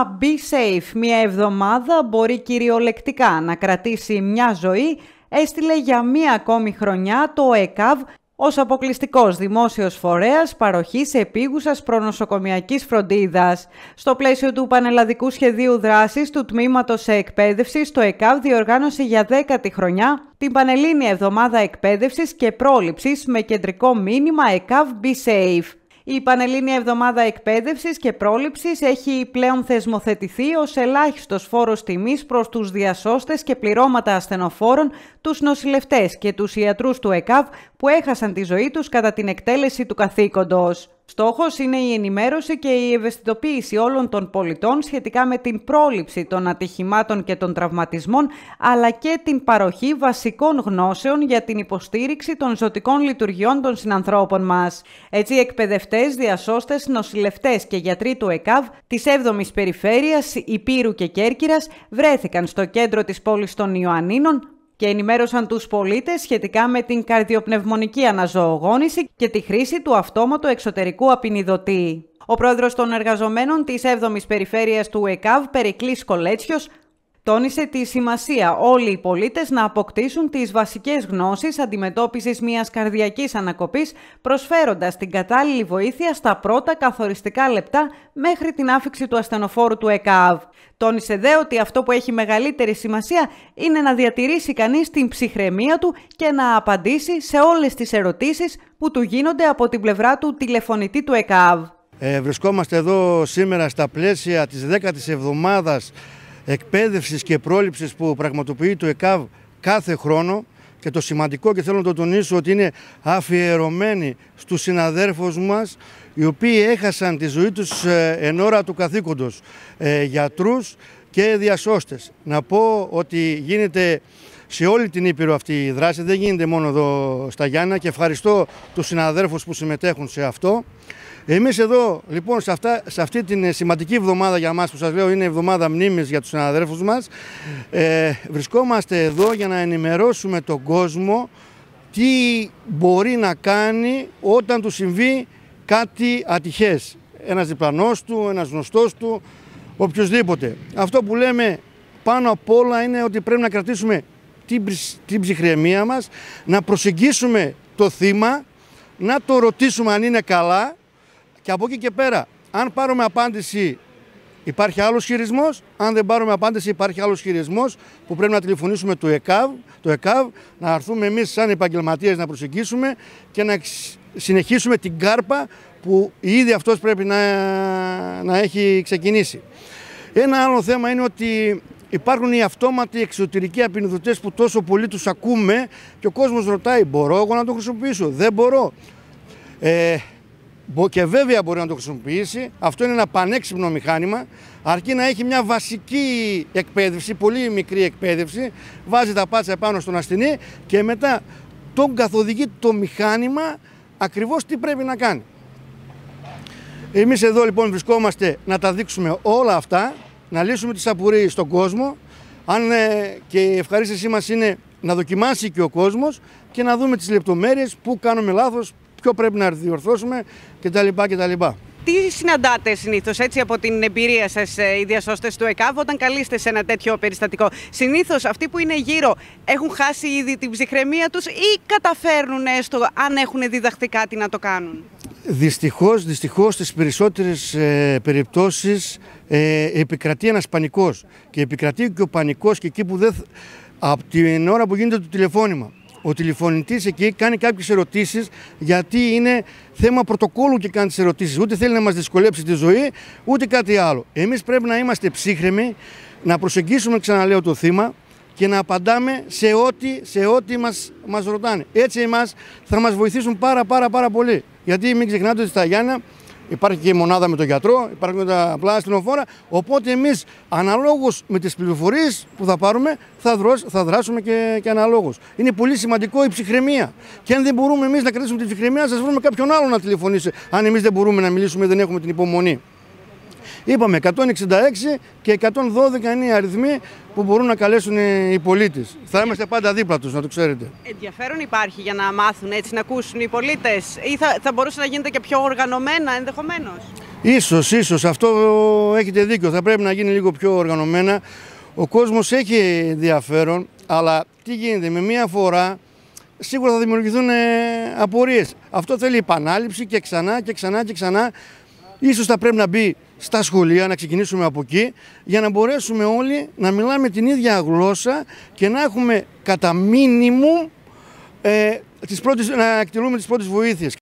be safe, μια εβδομάδα μπορεί κυριολεκτικά να κρατήσει μια ζωή, έστειλε για μία ακόμη χρονιά το ΕΚΑΒ ως αποκλειστικός δημόσιος φορέας παροχής επίγουσας προνοσοκομιακής φροντίδας. Στο πλαίσιο του Πανελλαδικού Σχεδίου Δράσης του Τμήματος Εκπαίδευσης, το ΕΚΑΒ διοργάνωσε για 10η χρονιά την Πανελλήνια Εβδομάδα Εκπαίδευσης και Πρόληψης με κεντρικό μήνυμα ΕΚΑΒ Be Safe. Η Πανελλήνια Εβδομάδα Εκπαίδευσης και Πρόληψης έχει πλέον θεσμοθετηθεί ως ελάχιστος φόρος τιμής προς τους διασώστες και πληρώματα ασθενοφόρων, τους νοσηλευτές και τους ιατρούς του ΕΚΑΒ που έχασαν τη ζωή τους κατά την εκτέλεση του καθήκοντος. Στόχος είναι η ενημέρωση και η ευαισθητοποίηση όλων των πολιτών σχετικά με την πρόληψη των ατυχημάτων και των τραυματισμών, αλλά και την παροχή βασικών γνώσεων για την υποστήριξη των ζωτικών λειτουργιών των συνανθρώπων μας. Έτσι, εκπαιδευτές, διασώστες, νοσηλευτές και γιατροί του ΕΚΑΒ της 7η Περιφέρειας, Υπήρου και Κέρκυρας βρέθηκαν στο κέντρο της πόλης των Ιωαννίνων και ενημέρωσαν τους πολίτες σχετικά με την καρδιοπνευμονική αναζωογόνηση και τη χρήση του αυτόματο εξωτερικού απεινιδωτή. Ο πρόεδρος των εργαζομένων της 7ης Περιφέρειας του ΕΚΑΒ, Περικλής Κολέτσιος, Τόνισε τη σημασία όλοι οι πολίτες να αποκτήσουν τις βασικές γνώσεις αντιμετώπισης μιας καρδιακής ανακοπής, προσφέροντας την κατάλληλη βοήθεια στα πρώτα καθοριστικά λεπτά μέχρι την άφηξη του ασθενοφόρου του ΕΚΑΒ. Τόνισε δε ότι αυτό που έχει μεγαλύτερη σημασία είναι να διατηρήσει κανείς την ψυχραιμία του και να απαντήσει σε όλες τις ερωτήσεις που του γίνονται από την πλευρά του τηλεφωνητή του ΕΚΑΒ. Ε, βρισκόμαστε εδώ σήμερα στα πλαίσια της 10ης εβδομάδας εκπαίδευσης και πρόληψης που πραγματοποιεί το ΕΚΑΒ κάθε χρόνο και το σημαντικό και θέλω να το τονίσω ότι είναι άφιερωμένη στους συναδέρφους μας οι οποίοι έχασαν τη ζωή τους ε, εν ώρα του καθήκοντος, ε, γιατρούς και διασώστες. Να πω ότι γίνεται σε όλη την Ήπειρο αυτή η δράση. Δεν γίνεται μόνο εδώ στα Γιάννα και ευχαριστώ τους συναδέρφους που συμμετέχουν σε αυτό. Εμείς εδώ λοιπόν σε, αυτά, σε αυτή την σημαντική εβδομάδα για μας που σας λέω είναι εβδομάδα μνήμης για τους συναδέρφους μας ε, βρισκόμαστε εδώ για να ενημερώσουμε τον κόσμο τι μπορεί να κάνει όταν του συμβεί κάτι ατυχές. Ένας διπλανός του, ένας γνωστός του, οποιοδήποτε. Αυτό που λέμε πάνω απ' όλα είναι ότι πρέπει να κρατήσουμε την, την ψυχραιμία μας, να προσεγγίσουμε το θύμα, να το ρωτήσουμε αν είναι καλά και από εκεί και πέρα, αν πάρουμε απάντηση Υπάρχει άλλος χειρισμός Αν δεν πάρουμε απάντηση, υπάρχει άλλος χειρισμός που πρέπει να τηλεφωνήσουμε το ΕΚΑΒ, το ΕΚΑΒ να έρθουμε εμείς σαν επαγγελματίες να προσεγγίσουμε και να συνεχίσουμε την κάρπα που ήδη αυτός πρέπει να, να έχει ξεκινήσει. Ένα άλλο θέμα είναι ότι Υπάρχουν οι αυτόματοι εξωτερικοί απεινιδωτέ που τόσο πολύ τους ακούμε και ο κόσμος ρωτάει: Μπορώ εγώ να το χρησιμοποιήσω. Δεν μπορώ. Ε, και βέβαια μπορεί να το χρησιμοποιήσει. Αυτό είναι ένα πανέξυπνο μηχάνημα. Αρκεί να έχει μια βασική εκπαίδευση, πολύ μικρή εκπαίδευση, βάζει τα πάτσα πάνω στον ασθενή και μετά τον καθοδηγεί το μηχάνημα ακριβώς τι πρέπει να κάνει. Εμείς εδώ λοιπόν βρισκόμαστε να τα δείξουμε όλα αυτά να λύσουμε τις απορίες στον κόσμο αν ε, και η ευχαρίστησή μας είναι να δοκιμάσει και ο κόσμος και να δούμε τις λεπτομέρειες, πού κάνουμε λάθος, ποιο πρέπει να διορθώσουμε κτλ. κτλ. Τι συναντάτε συνήθως έτσι από την εμπειρία σας ε, οι διασώστες του ΕΚΑΒ, όταν καλείστε σε ένα τέτοιο περιστατικό. Συνήθως αυτοί που είναι γύρω έχουν χάσει ήδη την ψυχραιμία τους ή καταφέρνουν έστω, αν έχουν διδαχθεί κάτι, να το κάνουν. Δυστυχώς, δυστυχώς στις περισσότερες ε, περιπτώσεις ε, επικρατεί ένας πανικός και επικρατεί και ο πανικός και εκεί που δεν... από την ώρα που γίνεται το τηλεφώνημα. Ο τηλεφωνητής εκεί κάνει κάποιες ερωτήσεις γιατί είναι θέμα πρωτοκόλου και κάνει τις ερωτήσεις. Ούτε θέλει να μας δυσκολέψει τη ζωή, ούτε κάτι άλλο. Εμείς πρέπει να είμαστε ψύχρεμοι, να προσεγγίσουμε ξαναλέω το θύμα, και να απαντάμε σε ό,τι, σε μας, ρωτάνε. Έτσι εμάς θα μας βοηθήσουν πάρα πάρα πάρα πολύ. Γιατί μην ξεχνάτε ότι στα Γιάννα υπάρχει και η μονάδα με τον γιατρό, υπάρχουν τα απλά αστυνοφόρα, Οπότε εμείς αναλόγως με τις πληροφορίες που θα πάρουμε θα, θα δράσουμε και, και αναλόγως. Είναι πολύ σημαντικό η ψυχραιμία. Και αν δεν μπορούμε εμείς να κρατήσουμε την ψυχραιμία, σα βρούμε κάποιον άλλο να τηλεφωνήσει. Αν εμείς δεν μπορούμε να μιλήσουμε, δεν έχουμε την υπομονή. Είπαμε 166 και 112 είναι οι αριθμοί που μπορούν να καλέσουν οι πολίτες. Θα είμαστε πάντα δίπλα τους, να το ξέρετε. Ενδιαφέρον υπάρχει για να μάθουν έτσι, να ακούσουν οι πολίτες ή θα, θα μπορούσε να γίνεται και πιο οργανωμένα ενδεχομένως. Ίσως, ίσως. Αυτό έχετε δίκιο. Θα πρέπει να γίνει λίγο πιο οργανωμένα. Ο κόσμος έχει ενδιαφέρον, αλλά τι γίνεται, με μία φορά σίγουρα θα δημιουργηθούν ε, απορίες. Αυτό θέλει επανάληψη και ξανά και ξανά και ξανά. Ίσως θα πρέπει να μπει στα σχολεία, να ξεκινήσουμε από εκεί, για να μπορέσουμε όλοι να μιλάμε την ίδια γλώσσα και να έχουμε κατά μήνυμου ε, τις πρώτες, να εκτελούμε τις πρώτες βοήθειες.